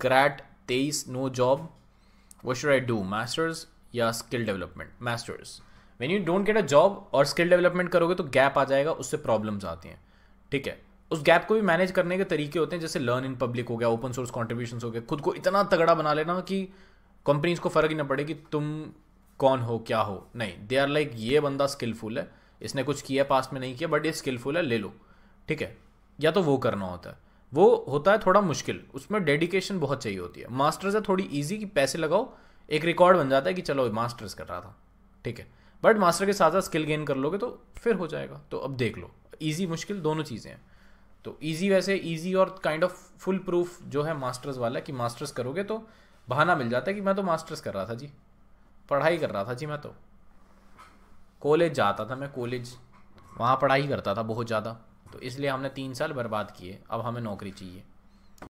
ग्रैट तेईस no job what should I do masters या skill development masters when you don't get a job और skill development करोगे तो gap आ जाएगा उससे प्रॉब्लम्स आती हैं ठीक है उस गैप को भी मैनेज करने के तरीके होते हैं जैसे लर्न इन पब्लिक हो गया ओपन सोर्स कॉन्ट्रीब्यूशन हो गया खुद को इतना तगड़ा बना लेना कि कंपनीज को फर्क ही ना पड़े कि तुम कौन हो क्या हो नहीं दे आर लाइक ये बंदा स्किलफुल है इसने कुछ किया पास्ट में नहीं किया बट ये स्किलफुल है ले लो ठीक है या तो वो करना होता है वो होता है थोड़ा मुश्किल उसमें डेडिकेशन बहुत चाहिए होती है मास्टर्स है थोड़ी ईजी कि पैसे लगाओ एक रिकॉर्ड बन जाता है कि चलो मास्टर्स कर रहा था ठीक है बट मास्टर के साथ साथ स्किल गेन कर लोगे तो फिर हो जाएगा तो अब देख लो ईजी मुश्किल दोनों चीज़ें हैं तो ईजी वैसे ईजी और काइंड ऑफ फुल प्रूफ जो है मास्टर्स वाला कि मास्टर्स करोगे तो बहाना मिल जाता है कि मैं तो मास्टर्स कर रहा था जी पढ़ाई कर रहा था जी मैं तो कॉलेज जाता था मैं कॉलेज वहाँ पढ़ाई करता था बहुत ज़्यादा तो इसलिए हमने तीन साल बर्बाद किए अब हमें नौकरी चाहिए